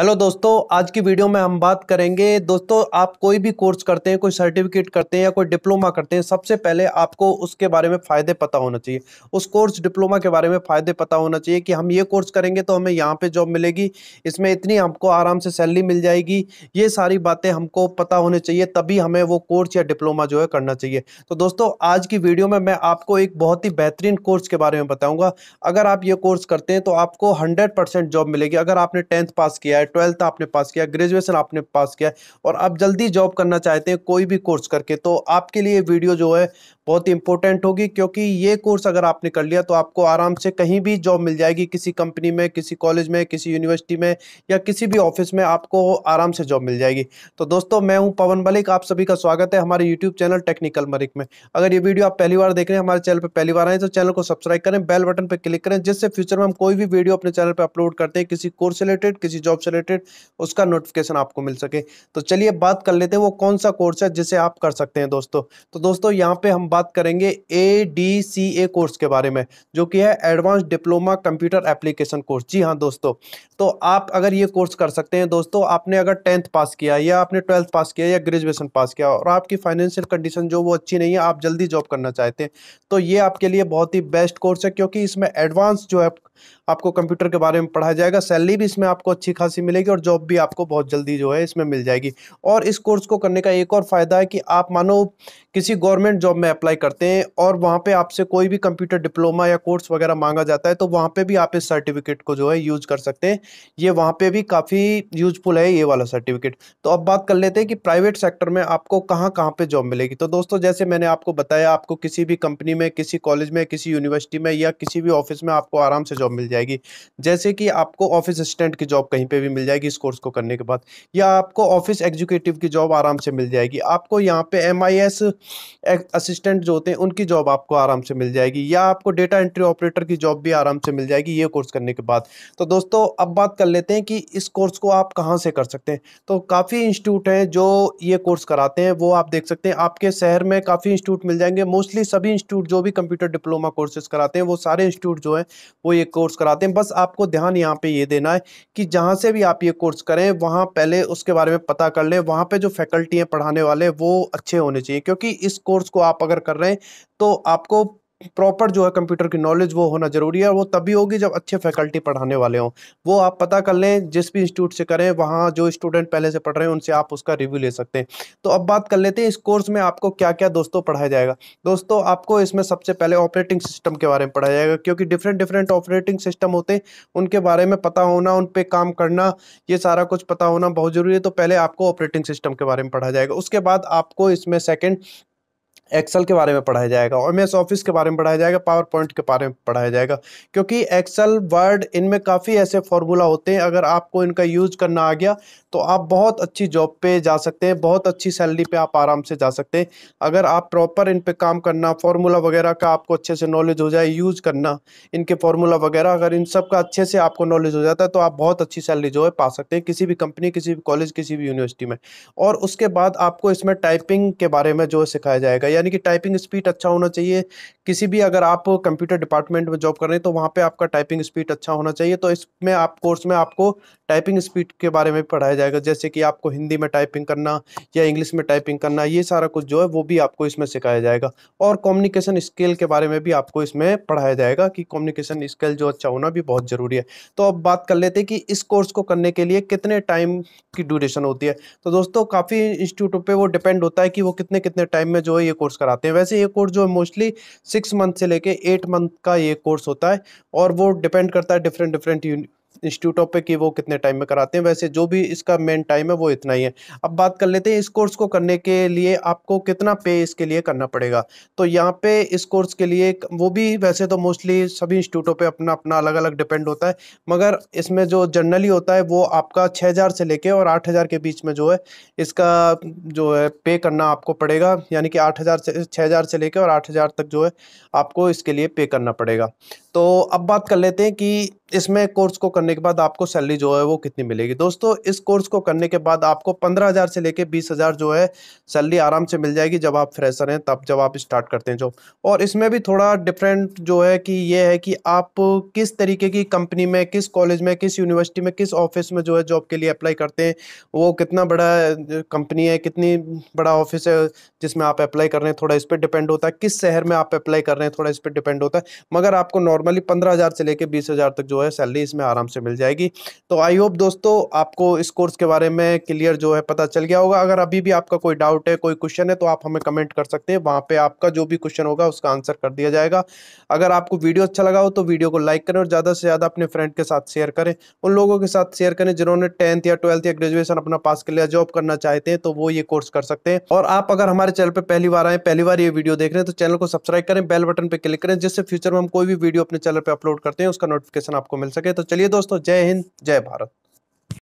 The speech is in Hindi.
हेलो दोस्तों आज की वीडियो में हम बात करेंगे दोस्तों आप कोई भी कोर्स करते हैं कोई सर्टिफिकेट करते हैं या कोई डिप्लोमा करते हैं सबसे पहले आपको उसके बारे में फ़ायदे पता होना चाहिए उस कोर्स डिप्लोमा के बारे में फ़ायदे पता होना चाहिए कि हम ये कोर्स करेंगे तो हमें यहाँ पे जॉब मिलेगी इसमें इतनी हमको आराम से सैलरी मिल जाएगी ये सारी बातें हमको पता होनी चाहिए तभी हमें वो कोर्स या डिप्लोमा जो है करना चाहिए तो दोस्तों आज की वीडियो में मैं आपको एक बहुत ही बेहतरीन कोर्स के बारे में बताऊँगा अगर आप ये कोर्स करते हैं तो आपको हंड्रेड जॉब मिलेगी अगर आपने टेंथ पास किया है ट्वेल्थ आपने पास किया ग्रेजुएशन आपने पास किया और आप जल्दी जॉब करना चाहते हैं कोई भी कोर्स करके तो आपके लिए वीडियो जो है बहुत इंपॉर्टेंट होगी क्योंकि ये कोर्स अगर आपने कर लिया तो आपको आराम से कहीं भी जॉब मिल जाएगी किसी कंपनी में किसी कॉलेज में किसी यूनिवर्सिटी में या किसी भी ऑफिस में आपको आराम से जॉब मिल जाएगी तो दोस्तों मैं हूं पवन मलिक आप सभी का स्वागत है हमारे यूट्यूब चैनल टेक्निकल मलिक में अगर ये वीडियो आप पहली बार देख रहे हैं हमारे चैनल पर पहली बार आए तो चैनल को सब्सक्राइब करें बेल बटन पर क्लिक करें जिससे फ्यूचर में हम कोई भी वीडियो अपने चैनल पर अपलोड करते हैं किसी कोर्स रिलेटेड किसी जॉब से रिलेटेड उसका नोटिफिकेशन आपको मिल सके तो चलिए बात कर लेते हैं वो कौन सा कोर्स है जिसे आप कर सकते हैं दोस्तों तो दोस्तों यहाँ पे हम बात करेंगे A D C A course के बारे में जो कि है advance diploma computer application course जी हाँ दोस्तों तो आप अगर ये कोर्स कर सकते हैं दोस्तों आपने अगर टेंथ पास किया या आपने ट्वेल्थ पास किया या ग्रेजुएशन पास किया और आपकी फाइनेंशियल कंडीशन जो वो अच्छी नहीं है आप जल्दी जॉब करना चाहते हैं तो ये आपके लिए बहुत ही बेस्ट कोर्स है क्योंकि इसमें एडवांस जो है आपको कंप्यूटर के बारे में पढ़ाया जाएगा सैलरी भी इसमें आपको अच्छी खासी वैकेंसी मिलेगी और जॉब भी आपको बहुत जल्दी जो है इसमें मिल जाएगी और इस कोर्स को करने का एक और फ़ायदा है कि आप मानो किसी गवर्नमेंट जॉब में अप्लाई करते हैं और वहाँ पे आपसे कोई भी कंप्यूटर डिप्लोमा या कोर्स वगैरह मांगा जाता है तो वहाँ पे भी आप इस सर्टिफिकेट को जो है यूज कर सकते हैं ये वहाँ पे भी काफ़ी यूजफुल है ये वाला सर्टिफिकेट तो अब बात कर लेते हैं कि प्राइवेट सेक्टर में आपको कहाँ कहाँ पर जॉब मिलेगी तो दोस्तों जैसे मैंने आपको बताया आपको किसी भी कंपनी में किसी कॉलेज में किसी यूनिवर्सिटी में या किसी भी ऑफिस में आपको आराम से जॉब मिल जाएगी जैसे कि आपको ऑफिस असिस्टेंट की जॉब कहीं पर भी मिल जाएगी इस कोर्स को करने के बाद या आपको ऑफिस एग्जीक्यूटिव की जॉब आराम से मिल जाएगी आपको यहाँ पे एम आई एस असिस्टेंट जो होते हैं उनकी जॉब आपको आराम से मिल जाएगी या आपको डेटा एंट्री ऑपरेटर की जॉब भी आराम से मिल जाएगी ये कोर्स करने के बाद तो दोस्तों अब बात कर लेते हैं कि इस कोर्स को आप कहाँ से कर सकते हैं तो काफ़ी इंस्टीट्यूट हैं जो ये कोर्स कराते हैं वो आप देख सकते हैं आपके शहर में काफ़ी इंस्टीट्यूट मिल जाएंगे मोस्टली सभी इंस्टीट्यूट जो भी कंप्यूटर डिप्लोमा कोर्सेज कराते हैं वो सारे इंस्टीट्यूट जो हैं वो ये कोर्स कराते हैं बस आपको ध्यान यहाँ पे ये देना है कि जहाँ से भी आप ये कोर्स करें वहाँ पहले उसके बारे में पता कर लें वहाँ पे जो फैकल्टी हैं पढ़ाने वाले वो अच्छे होने चाहिए क्योंकि इस कोर्स को आप अगर कर रहे हैं तो आपको प्रॉपर जो है कंप्यूटर की नॉलेज वो होना जरूरी है और वो तभी होगी जब अच्छे फैकल्टी पढ़ाने वाले हों वो आप पता कर लें जिस भी इंस्टीट्यूट से करें वहाँ जो स्टूडेंट पहले से पढ़ रहे हैं उनसे आप उसका रिव्यू ले सकते हैं तो अब बात कर लेते हैं इस कोर्स में आपको क्या क्या दोस्तों पढ़ाया जाएगा दोस्तों आपको इसमें सबसे पहले ऑपरेटिंग सिस्टम के बारे में पढ़ाया जाएगा क्योंकि डिफरेंट डिफरेंट ऑपरेटिंग सिस्टम होते हैं उनके बारे में पता होना उन पर काम करना ये सारा कुछ पता होना बहुत ज़रूरी है तो पहले आपको ऑपरेटिंग सिस्टम के बारे में पढ़ाया जाएगा उसके बाद आपको इसमें सेकेंड एक्सेल के बारे में पढ़ाया जाएगा और एस ऑफिस के बारे में पढ़ाया जाएगा पावर पॉइंट के बारे में पढ़ाया जाएगा क्योंकि एक्सेल वर्ड इनमें काफ़ी ऐसे फॉर्मूला होते हैं अगर आपको इनका यूज करना आ गया तो आप बहुत अच्छी जॉब पे जा सकते हैं बहुत अच्छी सैलरी पे आप आराम से जा सकते हैं अगर आप प्रॉपर इन पर काम करना फार्मूला वगैरह का आपको अच्छे से नॉलेज हो जाए यूज करना इनके फार्मूला वगैरह अगर इन सब का अच्छे से आपको नॉलेज हो जाता है तो आप बहुत अच्छी सैलरी जो है पा सकते हैं किसी भी कंपनी किसी भी कॉलेज किसी भी यूनिवर्सिटी में और उसके बाद आपको इसमें टाइपिंग के बारे में जो सिखाया जाएगा या यानी कि टाइपिंग स्पीड अच्छा होना चाहिए किसी भी अगर आप कंप्यूटर डिपार्टमेंट में जॉब कर रहे हैं तो वहाँ पे आपका टाइपिंग स्पीड अच्छा होना चाहिए तो इसमें आप कोर्स में आपको टाइपिंग स्पीड के बारे में पढ़ाया जाएगा जैसे कि आपको हिंदी में टाइपिंग करना या इंग्लिश में टाइपिंग करना ये सारा कुछ जो है वो भी आपको इसमें सिखाया जाएगा और कम्युनिकेशन स्किल के बारे में भी आपको इसमें पढ़ाया जाएगा कि कम्युनिकेशन स्किल जो अच्छा होना भी बहुत ज़रूरी है तो अब बात कर लेते हैं कि इस कोर्स को करने के लिए कितने टाइम की ड्यूरेशन होती है तो दोस्तों काफ़ी इंस्टीट्यूट पर वो डिपेंड होता है कि वो कितने कितने टाइम में जो है ये कोर्स कोर्स कराते हैं वैसे ये कोर्स जो है मोस्टली सिक्स मंथ से लेके एट मंथ का ये कोर्स होता है और वो डिपेंड करता है डिफरेंट डिफरेंट इंस्टीट्यूटों पे कि वो कितने टाइम में कराते हैं वैसे जो भी इसका मेन टाइम है वो इतना ही है अब बात कर लेते हैं इस कोर्स को करने के लिए आपको कितना पे इसके लिए करना पड़ेगा तो यहाँ पे इस कोर्स के लिए वो भी वैसे तो मोस्टली सभी इंस्टीट्यूटों पर अपना अपना अलग अलग डिपेंड होता है मगर इसमें जो जनरली होता है वो आपका छः से लेके और आठ के बीच में जो है इसका जो है पे करना आपको पड़ेगा यानी कि आठ से छः से लेकर और आठ तक जो है आपको इसके लिए पे करना पड़ेगा तो अब बात कर लेते हैं कि इसमें कोर्स को करने के बाद आपको सैलरी जो है वो कितनी मिलेगी दोस्तों इस कोर्स को करने के बाद आपको पंद्रह हज़ार से लेके बीस हज़ार जो है सैलरी आराम से मिल जाएगी जब आप फ्रेशर हैं तब जब आप स्टार्ट करते हैं जॉब और इसमें भी थोड़ा डिफरेंट जो है कि ये है कि आप किस तरीके की कंपनी में किस कॉलेज में किस यूनिवर्सिटी में किस ऑफिस में जो है जॉब के लिए अप्लाई करते हैं वो कितना बड़ा कंपनी है कितनी बड़ा ऑफिस है जिसमें आप अप्लाई कर रहे हैं थोड़ा इस पर डिपेंड होता है किस शहर में आप अप्लाई कर रहे हैं थोड़ा इस पर डिपेंड होता है मगर आपको नॉर्मल नॉर्मली पंद्रह हज़ार से लेके बीस हज़ार तक जो है सैलरी इसमें आराम से मिल जाएगी तो आई होप दोस्तों आपको इस कोर्स के बारे में क्लियर जो है पता चल गया होगा अगर अभी भी आपका कोई डाउट है कोई क्वेश्चन है तो आप हमें कमेंट कर सकते हैं वहाँ पर आपका जो भी क्वेश्चन होगा उसका आंसर कर दिया जाएगा अगर आपको वीडियो अच्छा लगा हो तो वीडियो को लाइक करें और ज़्यादा से ज़्यादा अपने फ्रेंड के साथ शेयर करें उन लोगों के साथ शेयर करें जिन्होंने टेंथ या ट्वेल्थ या ग्रेजुएशन अपना पास कर लिया जॉब करना चाहते हैं तो वो ये कोर्स कर सकते हैं और आप अगर हमारे चैनल पर पहली बार आए पहली बार ये वीडियो देख रहे हैं तो चैनल को सब्सक्राइब करें बेल बटन पर क्लिक करें जिससे फ्यूचर में हम कोई भी वीडियो अपने चैनल पर अपलोड करते हैं उसका नोटिफिकेशन आपको मिल सके तो चलिए दोस्तों जय हिंद जय भारत